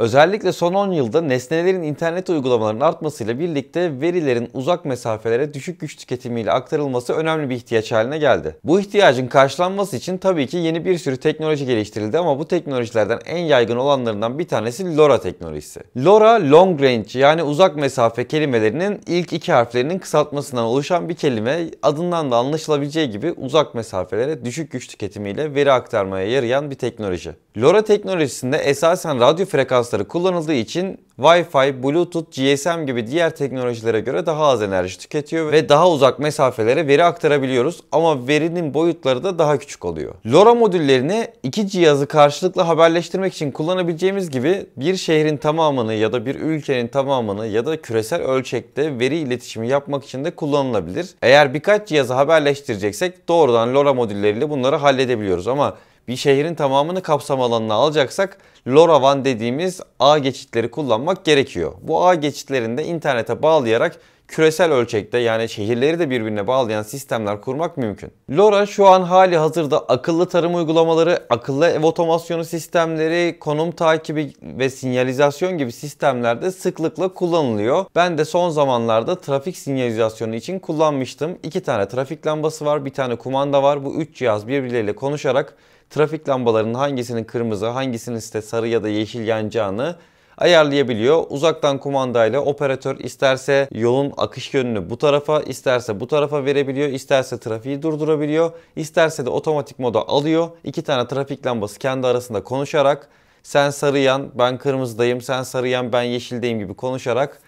Özellikle son 10 yılda nesnelerin internet uygulamalarının artmasıyla birlikte verilerin uzak mesafelere düşük güç tüketimiyle aktarılması önemli bir ihtiyaç haline geldi. Bu ihtiyacın karşılanması için tabii ki yeni bir sürü teknoloji geliştirildi ama bu teknolojilerden en yaygın olanlarından bir tanesi LoRa teknolojisi. LoRa long range yani uzak mesafe kelimelerinin ilk iki harflerinin kısaltmasından oluşan bir kelime adından da anlaşılabileceği gibi uzak mesafelere düşük güç tüketimiyle veri aktarmaya yarayan bir teknoloji. LoRa teknolojisinde esasen radyo frekans cihazları kullanıldığı için Wi-Fi, Bluetooth, GSM gibi diğer teknolojilere göre daha az enerji tüketiyor ve daha uzak mesafelere veri aktarabiliyoruz ama verinin boyutları da daha küçük oluyor. LoRa modüllerini iki cihazı karşılıklı haberleştirmek için kullanabileceğimiz gibi bir şehrin tamamını ya da bir ülkenin tamamını ya da küresel ölçekte veri iletişimi yapmak için de kullanılabilir. Eğer birkaç cihazı haberleştireceksek doğrudan LoRa modülleriyle bunları halledebiliyoruz ama bir şehrin tamamını kapsam alanına alacaksak LoRaWAN dediğimiz ağ geçitleri kullanmak gerekiyor. Bu ağ geçitlerini de internete bağlayarak küresel ölçekte yani şehirleri de birbirine bağlayan sistemler kurmak mümkün. LoRa şu an hali hazırda akıllı tarım uygulamaları, akıllı ev otomasyonu sistemleri, konum takibi ve sinyalizasyon gibi sistemlerde sıklıkla kullanılıyor. Ben de son zamanlarda trafik sinyalizasyonu için kullanmıştım. İki tane trafik lambası var, bir tane kumanda var. Bu üç cihaz birbirleriyle konuşarak trafik lambalarının hangisinin kırmızı, hangisinin ise sarı ya da yeşil yanacağını ayarlayabiliyor. Uzaktan kumandayla operatör isterse yolun akış yönünü bu tarafa, isterse bu tarafa verebiliyor, isterse trafiği durdurabiliyor, isterse de otomatik moda alıyor. İki tane trafik lambası kendi arasında konuşarak sen sarı yan, ben kırmızıdayım, sen sarı yan, ben yeşildeyim gibi konuşarak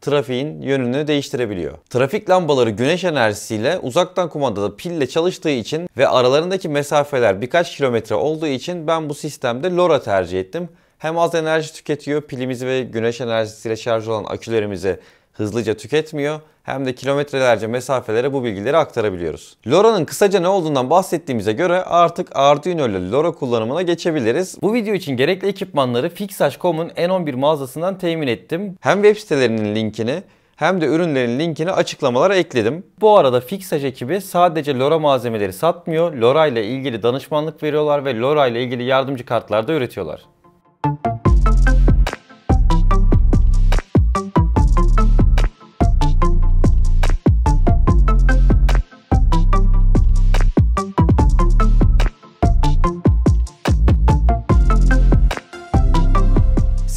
trafiğin yönünü değiştirebiliyor. Trafik lambaları güneş enerjisiyle uzaktan kumandada pille çalıştığı için ve aralarındaki mesafeler birkaç kilometre olduğu için ben bu sistemde LoRa tercih ettim. Hem az enerji tüketiyor, pilimizi ve güneş enerjisiyle şarj olan akülerimizi hızlıca tüketmiyor hem de kilometrelerce mesafelere bu bilgileri aktarabiliyoruz. LoRa'nın kısaca ne olduğundan bahsettiğimize göre artık Arduino ile LoRa kullanımına geçebiliriz. Bu video için gerekli ekipmanları Fixage.com'un N11 mağazasından temin ettim. Hem web sitelerinin linkini hem de ürünlerin linkini açıklamalara ekledim. Bu arada Fixage ekibi sadece LoRa malzemeleri satmıyor, LoRa ile ilgili danışmanlık veriyorlar ve LoRa ile ilgili yardımcı kartlar da üretiyorlar.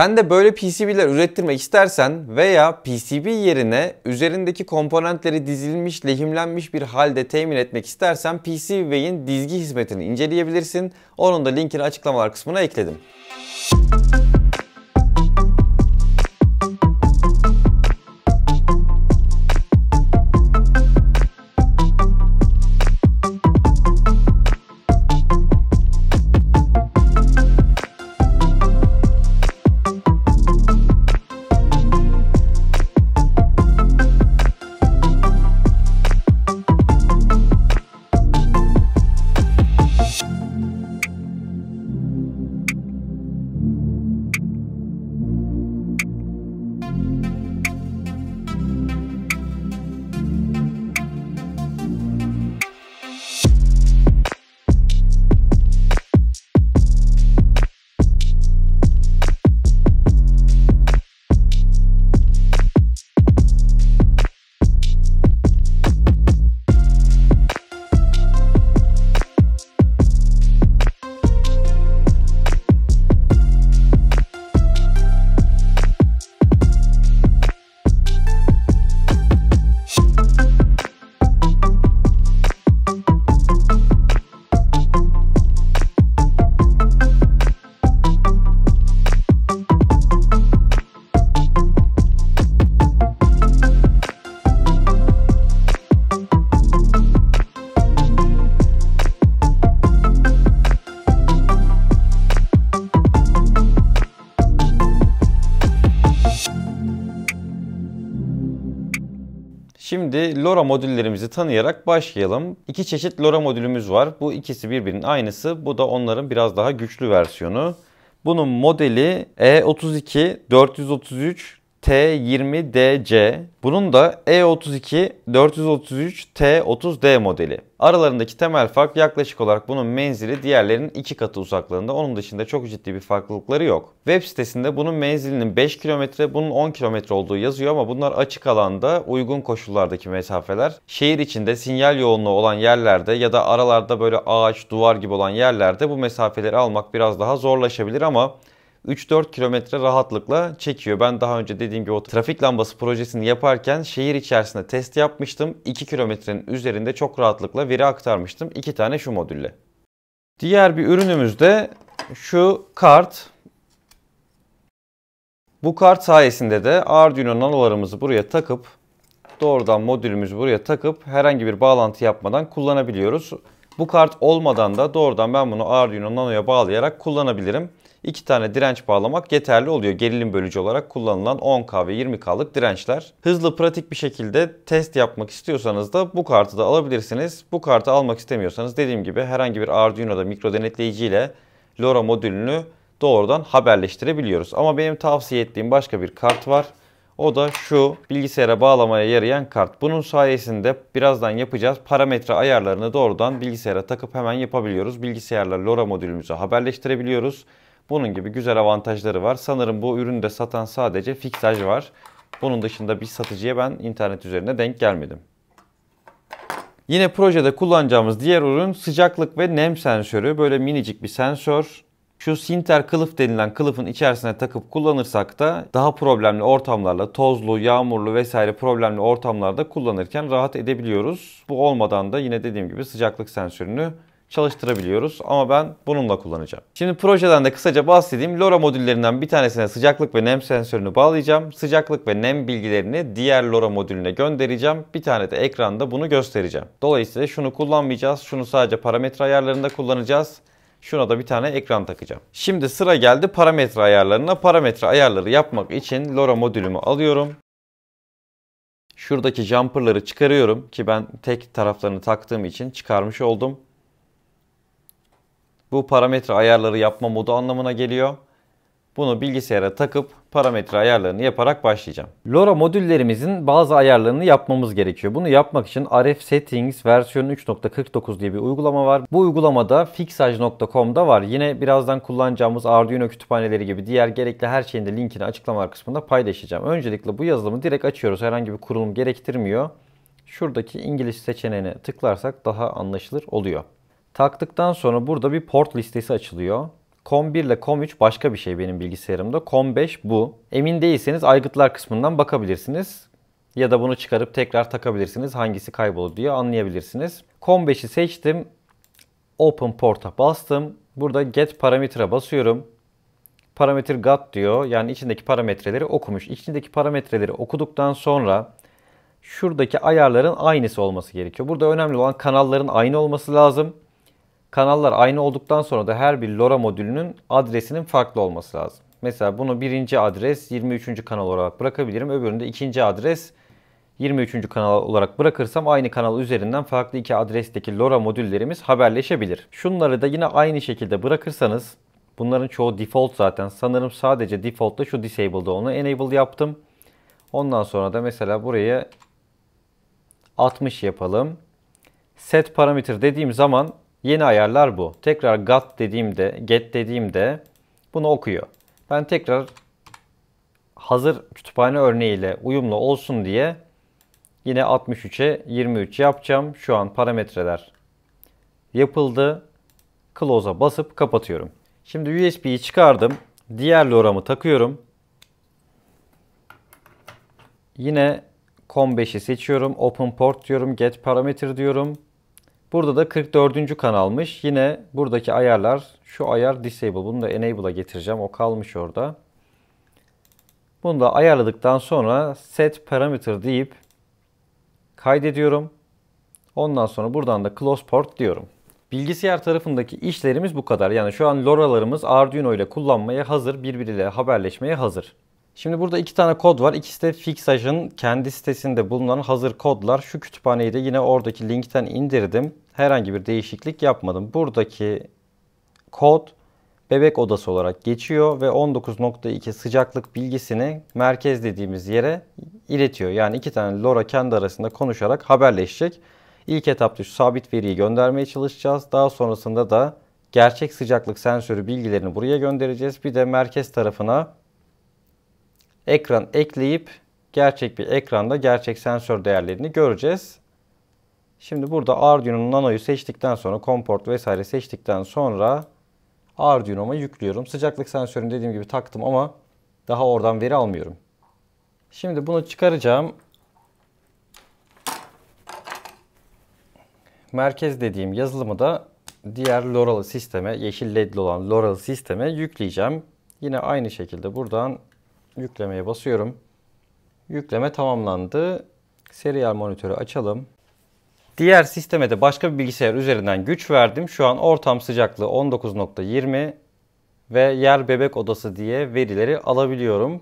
Sen de böyle PCB'ler ürettirmek istersen veya PCB yerine üzerindeki komponentleri dizilmiş, lehimlenmiş bir halde temin etmek istersen PCBWay'in dizgi hizmetini inceleyebilirsin. Onun da linkini açıklamalar kısmına ekledim. Müzik Şimdi LoRa modüllerimizi tanıyarak başlayalım. İki çeşit LoRa modülümüz var. Bu ikisi birbirinin aynısı. Bu da onların biraz daha güçlü versiyonu. Bunun modeli E32 433 T20DC. Bunun da E32 433 T30D modeli. Aralarındaki temel fark yaklaşık olarak bunun menzili diğerlerinin iki katı uzaklığında. Onun dışında çok ciddi bir farklılıkları yok. Web sitesinde bunun menzilinin 5 kilometre, bunun 10 kilometre olduğu yazıyor ama bunlar açık alanda uygun koşullardaki mesafeler. Şehir içinde sinyal yoğunluğu olan yerlerde ya da aralarda böyle ağaç, duvar gibi olan yerlerde bu mesafeleri almak biraz daha zorlaşabilir ama 3-4 kilometre rahatlıkla çekiyor. Ben daha önce dediğim gibi o trafik lambası projesini yaparken şehir içerisinde test yapmıştım. 2 kilometrenin üzerinde çok rahatlıkla veri aktarmıştım. 2 tane şu modülle. Diğer bir ürünümüz de şu kart. Bu kart sayesinde de Arduino nanolarımızı buraya takıp doğrudan modülümüzü buraya takıp herhangi bir bağlantı yapmadan kullanabiliyoruz. Bu kart olmadan da doğrudan ben bunu Arduino Nano'ya bağlayarak kullanabilirim. 2 tane direnç bağlamak yeterli oluyor. Gerilim bölücü olarak kullanılan 10K ve 20K'lık dirençler. Hızlı pratik bir şekilde test yapmak istiyorsanız da bu kartı da alabilirsiniz. Bu kartı almak istemiyorsanız dediğim gibi herhangi bir Arduino'da mikro denetleyici ile LoRa modülünü doğrudan haberleştirebiliyoruz. Ama benim tavsiye ettiğim başka bir kart var. O da şu bilgisayara bağlamaya yarayan kart. Bunun sayesinde birazdan yapacağız parametre ayarlarını doğrudan bilgisayara takıp hemen yapabiliyoruz. Bilgisayarla LoRa modülümüzü haberleştirebiliyoruz. Bunun gibi güzel avantajları var. Sanırım bu ürünü de satan sadece fiksaj var. Bunun dışında bir satıcıya ben internet üzerine denk gelmedim. Yine projede kullanacağımız diğer ürün sıcaklık ve nem sensörü. Böyle minicik bir sensör. Şu sinter kılıf denilen kılıfın içerisine takıp kullanırsak da daha problemli ortamlarla tozlu, yağmurlu vesaire problemli ortamlarda kullanırken rahat edebiliyoruz. Bu olmadan da yine dediğim gibi sıcaklık sensörünü çalıştırabiliyoruz ama ben bununla kullanacağım. Şimdi projeden de kısaca bahsedeyim. LoRa modüllerinden bir tanesine sıcaklık ve nem sensörünü bağlayacağım. Sıcaklık ve nem bilgilerini diğer LoRa modülüne göndereceğim. Bir tane de ekranda bunu göstereceğim. Dolayısıyla şunu kullanmayacağız. Şunu sadece parametre ayarlarında kullanacağız. Şuna da bir tane ekran takacağım. Şimdi sıra geldi parametre ayarlarına. Parametre ayarları yapmak için LoRa modülümü alıyorum. Şuradaki jumperları çıkarıyorum ki ben tek taraflarını taktığım için çıkarmış oldum. Bu parametre ayarları yapma modu anlamına geliyor. Bunu bilgisayara takıp parametre ayarlarını yaparak başlayacağım. LoRa modüllerimizin bazı ayarlarını yapmamız gerekiyor. Bunu yapmak için RF Settings versiyon 3.49 diye bir uygulama var. Bu uygulamada fixage.com'da var. Yine birazdan kullanacağımız Arduino kütüphaneleri gibi diğer gerekli her şeyin de linkini açıklama kısmında paylaşacağım. Öncelikle bu yazılımı direkt açıyoruz. Herhangi bir kurulum gerektirmiyor. Şuradaki İngiliz seçeneğine tıklarsak daha anlaşılır oluyor. Taktıktan sonra burada bir port listesi açılıyor. COM 1 ile COM 3 başka bir şey benim bilgisayarımda. COM 5 bu. Emin değilseniz aygıtlar kısmından bakabilirsiniz. Ya da bunu çıkarıp tekrar takabilirsiniz. Hangisi kayboldu diye anlayabilirsiniz. COM 5'i seçtim. Open port'a bastım. Burada get parametre basıyorum. Parametre got diyor. Yani içindeki parametreleri okumuş. İçindeki parametreleri okuduktan sonra şuradaki ayarların aynısı olması gerekiyor. Burada önemli olan kanalların aynı olması lazım. Kanallar aynı olduktan sonra da her bir LoRa modülünün adresinin farklı olması lazım. Mesela bunu birinci adres 23. kanal olarak bırakabilirim. Öbüründe ikinci adres 23. kanal olarak bırakırsam aynı kanal üzerinden farklı iki adresteki LoRa modüllerimiz haberleşebilir. Şunları da yine aynı şekilde bırakırsanız bunların çoğu default zaten. Sanırım sadece default'ta şu disabled'da onu enable yaptım. Ondan sonra da mesela buraya 60 yapalım. Set parameter dediğim zaman Yeni ayarlar bu. Tekrar got dediğimde, get dediğimde bunu okuyor. Ben tekrar hazır kütüphane örneğiyle uyumlu olsun diye yine 63'e 23 yapacağım. Şu an parametreler yapıldı. Close'a basıp kapatıyorum. Şimdi USB'yi çıkardım. Diğer loramı takıyorum. Yine COM5'i seçiyorum. Open port diyorum. Get parameter diyorum. Burada da 44. kanalmış. Yine buradaki ayarlar şu ayar disable. Bunu da enable'a getireceğim. O kalmış orada. Bunu da ayarladıktan sonra set parameter deyip kaydediyorum. Ondan sonra buradan da close port diyorum. Bilgisayar tarafındaki işlerimiz bu kadar. Yani şu an LoRa'larımız Arduino ile kullanmaya hazır, birbiriyle haberleşmeye hazır. Şimdi burada iki tane kod var. İkisi de Fixage'ın kendi sitesinde bulunan hazır kodlar. Şu kütüphaneyi de yine oradaki linkten indirdim. Herhangi bir değişiklik yapmadım. Buradaki kod bebek odası olarak geçiyor ve 19.2 sıcaklık bilgisini merkez dediğimiz yere iletiyor. Yani iki tane LoRa kendi arasında konuşarak haberleşecek. İlk etapta şu sabit veriyi göndermeye çalışacağız. Daha sonrasında da gerçek sıcaklık sensörü bilgilerini buraya göndereceğiz. Bir de merkez tarafına ekran ekleyip gerçek bir ekranda gerçek sensör değerlerini göreceğiz. Şimdi burada Arduino Nano'yu seçtikten sonra komport vesaire seçtikten sonra Arduino'ma yüklüyorum. Sıcaklık sensörünü dediğim gibi taktım ama daha oradan veri almıyorum. Şimdi bunu çıkaracağım. Merkez dediğim yazılımı da diğer Loral sisteme, yeşil LED'li olan Loral sisteme yükleyeceğim. Yine aynı şekilde buradan Yüklemeye basıyorum. Yükleme tamamlandı. Serial monitörü açalım. Diğer sisteme de başka bir bilgisayar üzerinden güç verdim. Şu an ortam sıcaklığı 19.20 ve yer bebek odası diye verileri alabiliyorum.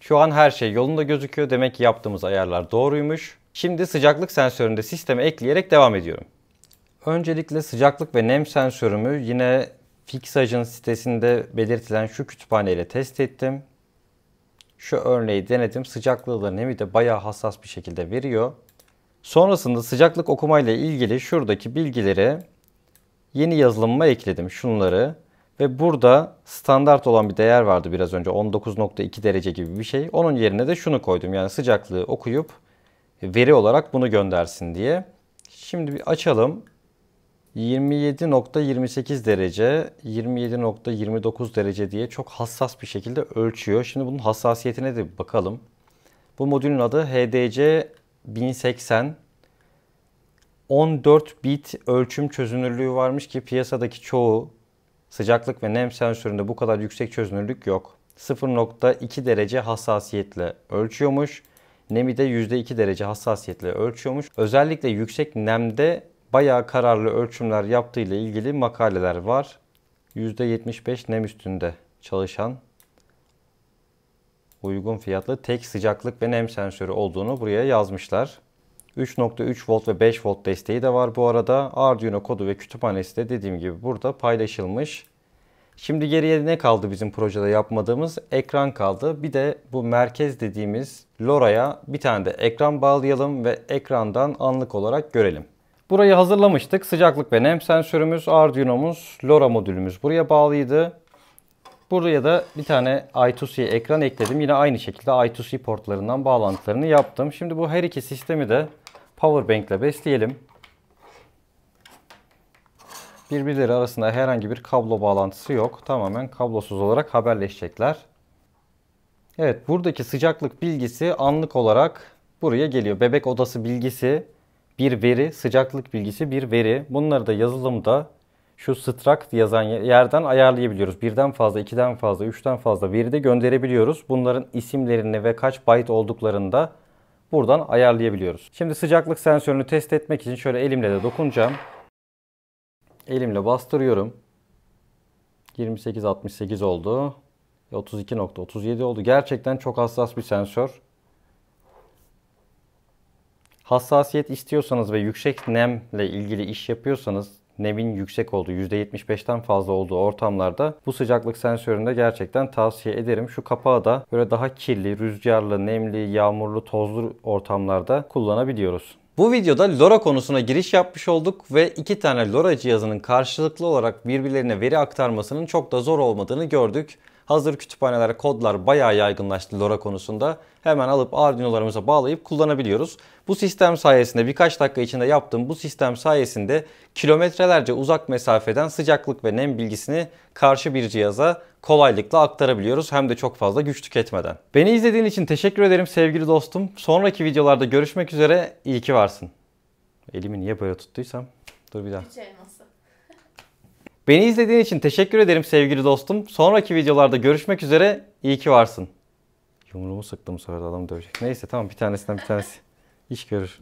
Şu an her şey yolunda gözüküyor. Demek ki yaptığımız ayarlar doğruymuş. Şimdi sıcaklık sensörünü de sisteme ekleyerek devam ediyorum. Öncelikle sıcaklık ve nem sensörümü yine Fixage'ın sitesinde belirtilen şu kütüphaneyle test ettim. Şu örneği denedim. Sıcaklığıyla nemi de bayağı hassas bir şekilde veriyor. Sonrasında sıcaklık okumayla ilgili şuradaki bilgileri yeni yazılıma ekledim. Şunları ve burada standart olan bir değer vardı biraz önce 19.2 derece gibi bir şey. Onun yerine de şunu koydum. Yani sıcaklığı okuyup veri olarak bunu göndersin diye. Şimdi bir açalım. 27.28 derece, 27.29 derece diye çok hassas bir şekilde ölçüyor. Şimdi bunun hassasiyetine de bakalım. Bu modülün adı HDC 1080. 14 bit ölçüm çözünürlüğü varmış ki piyasadaki çoğu sıcaklık ve nem sensöründe bu kadar yüksek çözünürlük yok. 0.2 derece hassasiyetle ölçüyormuş. Nemi de %2 derece hassasiyetle ölçüyormuş. Özellikle yüksek nemde bayağı kararlı ölçümler yaptığı ile ilgili makaleler var. %75 nem üstünde çalışan uygun fiyatlı tek sıcaklık ve nem sensörü olduğunu buraya yazmışlar. 3.3 volt ve 5 volt desteği de var bu arada. Arduino kodu ve kütüphanesi de dediğim gibi burada paylaşılmış. Şimdi geriye ne kaldı bizim projede yapmadığımız? Ekran kaldı. Bir de bu merkez dediğimiz LoRa'ya bir tane de ekran bağlayalım ve ekrandan anlık olarak görelim. Burayı hazırlamıştık. Sıcaklık ve nem sensörümüz, Arduino'muz, LoRa modülümüz buraya bağlıydı. Buraya da bir tane I2C ekran ekledim. Yine aynı şekilde I2C portlarından bağlantılarını yaptım. Şimdi bu her iki sistemi de powerbank ile besleyelim. Birbirleri arasında herhangi bir kablo bağlantısı yok. Tamamen kablosuz olarak haberleşecekler. Evet buradaki sıcaklık bilgisi anlık olarak buraya geliyor. Bebek odası bilgisi bir veri, sıcaklık bilgisi bir veri. Bunları da yazılımda şu struct yazan yerden ayarlayabiliyoruz. Birden fazla, ikiden fazla, üçten fazla veri de gönderebiliyoruz. Bunların isimlerini ve kaç byte olduklarını da buradan ayarlayabiliyoruz. Şimdi sıcaklık sensörünü test etmek için şöyle elimle de dokunacağım. Elimle bastırıyorum. 28-68 oldu. 32.37 oldu. Gerçekten çok hassas bir sensör. Hassasiyet istiyorsanız ve yüksek nemle ilgili iş yapıyorsanız nemin yüksek olduğu %75'ten fazla olduğu ortamlarda bu sıcaklık sensörünü de gerçekten tavsiye ederim. Şu kapağı da böyle daha kirli, rüzgarlı, nemli, yağmurlu, tozlu ortamlarda kullanabiliyoruz. Bu videoda LoRa konusuna giriş yapmış olduk ve iki tane LoRa cihazının karşılıklı olarak birbirlerine veri aktarmasının çok da zor olmadığını gördük. Hazır kütüphanelere kodlar bayağı yaygınlaştı LoRa konusunda. Hemen alıp Arduino'larımıza bağlayıp kullanabiliyoruz. Bu sistem sayesinde birkaç dakika içinde yaptığım bu sistem sayesinde kilometrelerce uzak mesafeden sıcaklık ve nem bilgisini karşı bir cihaza kolaylıkla aktarabiliyoruz hem de çok fazla güç tüketmeden. Beni izlediğin için teşekkür ederim sevgili dostum. Sonraki videolarda görüşmek üzere. İyi ki varsın. Elimi niye böyle tuttuysam? Dur bir daha. Hiç Beni izlediğin için teşekkür ederim sevgili dostum. Sonraki videolarda görüşmek üzere. İyi ki varsın. Yumruğumu sıktım sonra da adam dövecek. Neyse tamam bir tanesinden bir tanesi. İş görür.